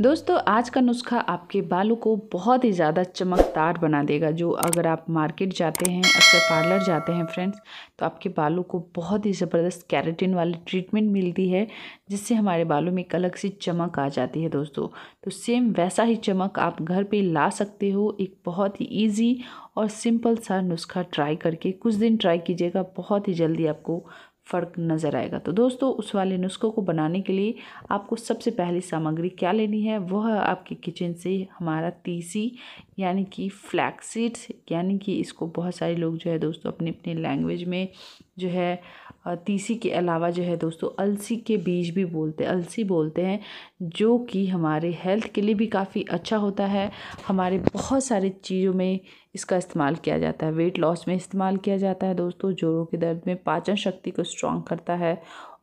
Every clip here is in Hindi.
दोस्तों आज का नुस्खा आपके बालों को बहुत ही ज़्यादा चमकदार बना देगा जो अगर आप मार्केट जाते हैं अक्सर पार्लर जाते हैं फ्रेंड्स तो आपके बालों को बहुत ही ज़बरदस्त कैरेटिन वाली ट्रीटमेंट मिलती है जिससे हमारे बालों में एक अलग सी चमक आ जाती है दोस्तों तो सेम वैसा ही चमक आप घर पर ला सकते हो एक बहुत ही ईजी और सिंपल सा नुस्खा ट्राई करके कुछ दिन ट्राई कीजिएगा बहुत ही जल्दी आपको फ़र्क नज़र आएगा तो दोस्तों उस वाले नुस्खों को बनाने के लिए आपको सबसे पहली सामग्री क्या लेनी है वह आपके किचन से हमारा तीसी यानी कि फ्लैक्सीड्स यानी कि इसको बहुत सारे लोग जो है दोस्तों अपने अपने लैंग्वेज में जो है तीसी के अलावा जो है दोस्तों अलसी के बीज भी बोलते हैं अलसी बोलते हैं जो कि हमारे हेल्थ के लिए भी काफ़ी अच्छा होता है हमारे बहुत सारे चीज़ों में इसका इस्तेमाल किया जाता है वेट लॉस में इस्तेमाल किया जाता है दोस्तों जोड़ों के दर्द में पाचन शक्ति को स्ट्रॉन्ग करता है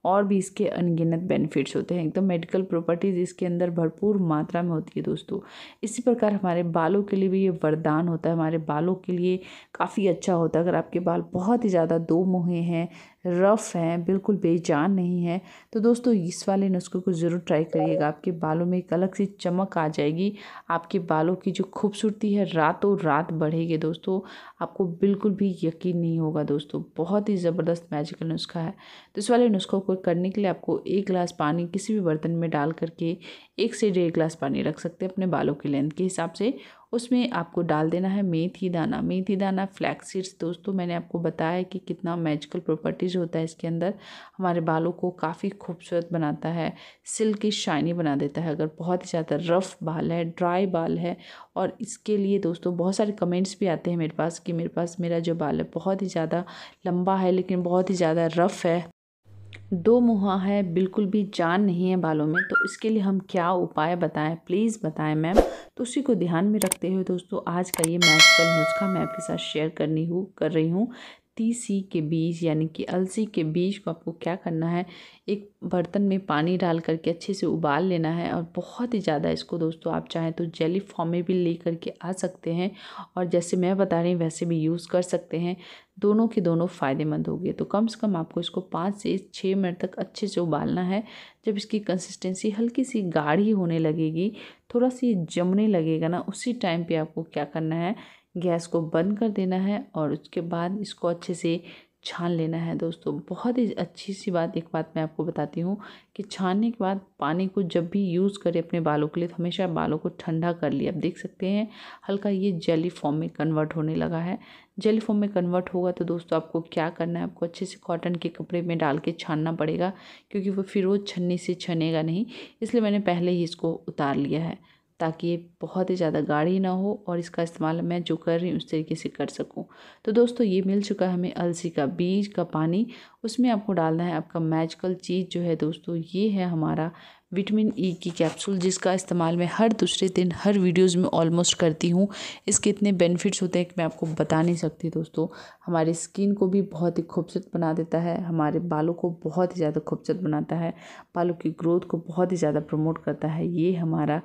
और भी इसके अनगिनत बेनिफिट्स होते हैं एकदम मेडिकल प्रॉपर्टीज़ इसके अंदर भरपूर मात्रा में होती है दोस्तों इसी प्रकार हमारे बालों के लिए भी ये वरदान होता है हमारे बालों के लिए काफ़ी अच्छा होता है अगर आपके बाल बहुत ही ज़्यादा दो मुहे हैं रफ़ हैं बिल्कुल बेजान नहीं है तो दोस्तों इस वाले नुस्खे को ज़रूर ट्राई करिएगा आपके बालों में एक अलग सी चमक आ जाएगी आपके बालों की जो खूबसूरती है रातों रात बढ़ेगी दोस्तों आपको बिल्कुल भी यकीन नहीं होगा दोस्तों बहुत ही ज़बरदस्त मैजिकल नुस्खा है तो इस वाले नुस्खों को करने के लिए आपको एक गिलास पानी किसी भी बर्तन में डाल करके एक से डेढ़ गिलास पानी रख सकते हैं अपने बालों की लेंथ के हिसाब से उसमें आपको डाल देना है मेथी दाना मेथी दाना फ्लैक्स सीड्स दोस्तों मैंने आपको बताया कि कितना मैजिकल प्रॉपर्टीज़ होता है इसके अंदर हमारे बालों को काफ़ी खूबसूरत बनाता है सिल्की शाइनी बना देता है अगर बहुत ही ज़्यादा रफ़ बाल है ड्राई बाल है और इसके लिए दोस्तों बहुत सारे कमेंट्स भी आते हैं मेरे पास कि मेरे पास मेरा जो बाल है बहुत ही ज़्यादा लंबा है लेकिन बहुत ही ज़्यादा रफ़ है दो मुहा है बिल्कुल भी जान नहीं है बालों में तो इसके लिए हम क्या उपाय बताएं प्लीज़ बताएं मैम तो उसी को ध्यान में रखते हुए दोस्तों आज का ये मैजिकल नुस्खा मैं आपके साथ शेयर करनी हूँ कर रही हूँ तीसी के बीज यानी कि अलसी के बीज को आपको क्या करना है एक बर्तन में पानी डाल करके अच्छे से उबाल लेना है और बहुत ही ज़्यादा इसको दोस्तों आप चाहें तो जेली फॉर्म में भी ले करके आ सकते हैं और जैसे मैं बता रही हूँ वैसे भी यूज़ कर सकते हैं दोनों के दोनों फ़ायदेमंद होंगे तो कम से कम आपको इसको पाँच से छः मिनट तक अच्छे से उबालना है जब इसकी कंसिस्टेंसी हल्की सी गाढ़ी होने लगेगी थोड़ा सी जमने लगेगा ना उसी टाइम पर आपको क्या करना है गैस को बंद कर देना है और उसके बाद इसको अच्छे से छान लेना है दोस्तों बहुत ही अच्छी सी बात एक बात मैं आपको बताती हूँ कि छानने के बाद पानी को जब भी यूज़ करें अपने बालों के लिए तो हमेशा बालों को ठंडा कर लिए आप देख सकते हैं हल्का ये जेली फॉर्म में कन्वर्ट होने लगा है जेली फॉर्म में कन्वर्ट होगा तो दोस्तों आपको क्या करना है आपको अच्छे से कॉटन के कपड़े में डाल के छानना पड़ेगा क्योंकि वो फिर वो छन्नी से छनेगा नहीं इसलिए मैंने पहले ही इसको उतार लिया है ताकि ये बहुत ही ज़्यादा गाढ़ी ना हो और इसका इस्तेमाल मैं जो कर रही हूँ उस तरीके से कर सकूँ तो दोस्तों ये मिल चुका है हमें अलसी का बीज का पानी उसमें आपको डालना है आपका मैजिकल चीज़ जो है दोस्तों ये है हमारा विटामिन ई की कैप्सूल जिसका इस्तेमाल मैं हर दूसरे दिन हर वीडियोस में ऑलमोस्ट करती हूँ इसके इतने बेनिफिट्स होते हैं कि मैं आपको बता नहीं सकती दोस्तों हमारी स्किन को भी बहुत ही खूबसूरत बना देता है हमारे बालों को बहुत ही ज़्यादा खूबसूरत बनाता है बालों की ग्रोथ को बहुत ही ज़्यादा प्रमोट करता है ये हमारा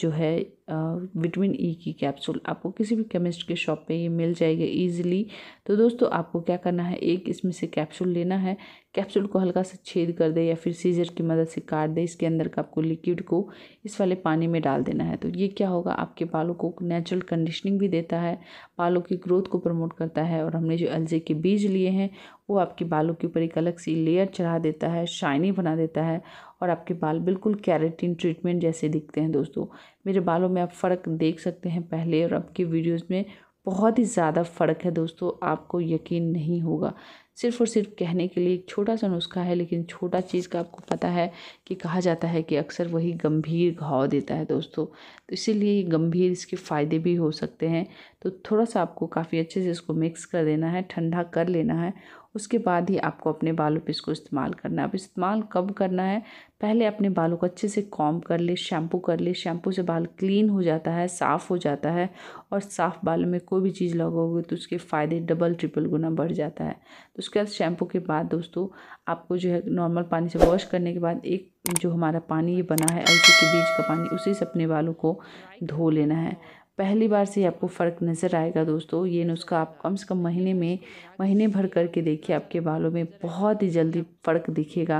जो है विटामिन ई e की कैप्सूल आपको किसी भी केमिस्ट के शॉप पे ये मिल जाएगा इजीली तो दोस्तों आपको क्या करना है एक इसमें से कैप्सूल लेना है कैप्सूल को हल्का सा छेद कर दे या फिर सीजर की मदद से काट दे इसके अंदर का आपको लिक्विड को इस वाले पानी में डाल देना है तो ये क्या होगा आपके बालों को नेचुरल कंडीशनिंग भी देता है बालों की ग्रोथ को प्रमोट करता है और हमने जो अलजे के बीज लिए हैं वो आपके बालों के ऊपर एक अलग सी लेयर चढ़ा देता है शाइनी बना देता है और आपके बाल बिल्कुल कैरेटिन ट्रीटमेंट जैसे दिखते हैं दोस्तों मेरे बालों में आप फ़र्क देख सकते हैं पहले और अब के वीडियोज़ में बहुत ही ज़्यादा फ़र्क है दोस्तों आपको यकीन नहीं होगा सिर्फ और सिर्फ कहने के लिए एक छोटा सा नुस्खा है लेकिन छोटा चीज़ का आपको पता है कि कहा जाता है कि अक्सर वही गंभीर घाव देता है दोस्तों तो इसीलिए गंभीर इसके फ़ायदे भी हो सकते हैं तो थोड़ा सा आपको काफ़ी अच्छे से इसको मिक्स कर देना है ठंडा कर लेना है उसके बाद ही आपको अपने बालों पर इसको इस्तेमाल करना है अब इस्तेमाल कब करना है पहले अपने बालों को अच्छे से कॉम कर ले शैम्पू कर ले शैम्पू से बाल क्लीन हो जाता है साफ़ हो जाता है और साफ़ बालों में कोई भी चीज़ लगाओगे तो उसके फ़ायदे डबल ट्रिपल गुना बढ़ जाता है तो उसके बाद शैम्पू के बाद दोस्तों आपको जो है नॉर्मल पानी से वॉश करने के बाद एक जो हमारा पानी ये बना है अलसी के बीज का पानी उसी से अपने बालों को धो लेना है पहली बार से आपको फ़र्क नज़र आएगा दोस्तों ये नुस्खा आप कम से कम महीने में महीने भर करके देखिए आपके बालों में बहुत ही जल्दी फ़र्क दिखेगा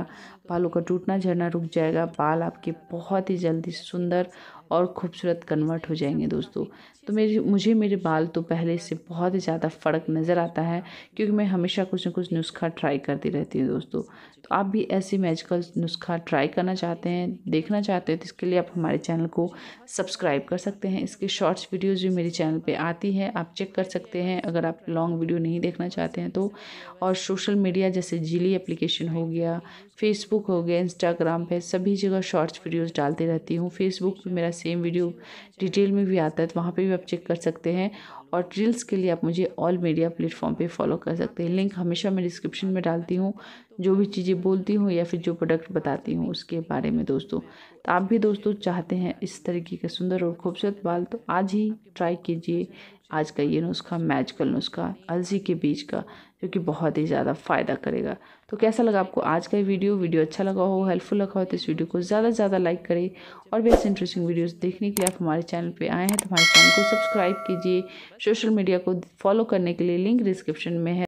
बालों का टूटना झड़ना रुक जाएगा बाल आपके बहुत ही जल्दी सुंदर और खूबसूरत कन्वर्ट हो जाएंगे दोस्तों तो मेरे मुझे मेरे बाल तो पहले से बहुत ही ज़्यादा फ़र्क नज़र आता है क्योंकि मैं हमेशा कुछ ना कुछ नुस्खा ट्राई करती रहती हूँ दोस्तों तो आप भी ऐसे मैजिकल नुस्खा ट्राई करना चाहते हैं देखना चाहते हो तो इसके लिए आप हमारे चैनल को सब्सक्राइब कर सकते हैं इसके शॉर्ट्स वीडियोज़ भी मेरे चैनल पर आती है आप चेक कर सकते हैं अगर आप लॉन्ग वीडियो नहीं देखना चाहते हैं तो और सोशल मीडिया जैसे जीली एप्लीकेशन हो गया फेसबुक हो गया इंस्टाग्राम पर सभी जगह शॉर्ट्स वीडियोज़ डालती रहती हूँ फेसबुक पर मेरा सेम वीडियो डिटेल में भी आता है तो वहाँ पर भी आप चेक कर सकते हैं और रील्स के लिए आप मुझे ऑल मीडिया प्लेटफॉर्म पे फॉलो कर सकते हैं लिंक हमेशा मैं डिस्क्रिप्शन में डालती हूँ जो भी चीज़ें बोलती हूँ या फिर जो प्रोडक्ट बताती हूँ उसके बारे में दोस्तों तो आप भी दोस्तों चाहते हैं इस तरीके के सुंदर और खूबसूरत बाल तो आज ही ट्राई कीजिए आज का ये नुस्खा मैजिकल नुस्खा अलसी के बीज का जो कि बहुत ही ज़्यादा फ़ायदा करेगा तो कैसा लगा आपको आज का ये वीडियो वीडियो अच्छा लगा हो हेल्पफुल लगा हो तो इस वीडियो को ज़्यादा से ज़्यादा लाइक करें और भी ऐसे इंटरेस्टिंग वीडियोस देखने के लिए आप हमारे चैनल पे आए हैं तो हमारे चैनल को सब्सक्राइब कीजिए सोशल मीडिया को फॉलो करने के लिए लिंक डिस्क्रिप्शन में है